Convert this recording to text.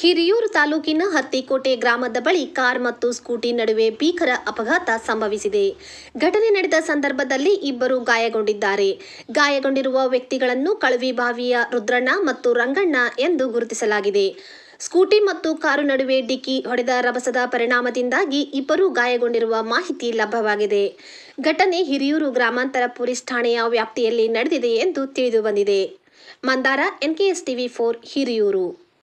ಹಿರಿಯೂರು ತಾಲೂಕಿನ ಹತ್ತಿಕೋಟೆ ಗ್ರಾಮದ ಬಳಿ ಕಾರ್ ಮತ್ತು ಸ್ಕೂಟಿ ನಡುವೆ ಭೀಕರ ಅಪಘಾತ ಸಂಭವಿಸಿದೆ ಘಟನೆ ನಡೆದ ಸಂದರ್ಭದಲ್ಲಿ ಇಬ್ಬರು ಗಾಯಗೊಂಡಿದ್ದಾರೆ ಗಾಯಗೊಂಡಿರುವ ವ್ಯಕ್ತಿಗಳನ್ನು ಬಾವಿಯ ರುದ್ರಣ್ಣ ಮತ್ತು ರಂಗಣ್ಣ ಎಂದು ಗುರುತಿಸಲಾಗಿದೆ ಸ್ಕೂಟಿ ಮತ್ತು ಕಾರು ನಡುವೆ ಡಿಕ್ಕಿ ಹೊಡೆದ ರಭಸದ ಪರಿಣಾಮದಿಂದಾಗಿ ಇಬ್ಬರು ಗಾಯಗೊಂಡಿರುವ ಮಾಹಿತಿ ಲಭ್ಯವಾಗಿದೆ ಘಟನೆ ಹಿರಿಯೂರು ಗ್ರಾಮಾಂತರ ಪೊಲೀಸ್ ಠಾಣೆಯ ವ್ಯಾಪ್ತಿಯಲ್ಲಿ ನಡೆದಿದೆ ಎಂದು ತಿಳಿದುಬಂದಿದೆ Mandara NKS TV four Hiriyur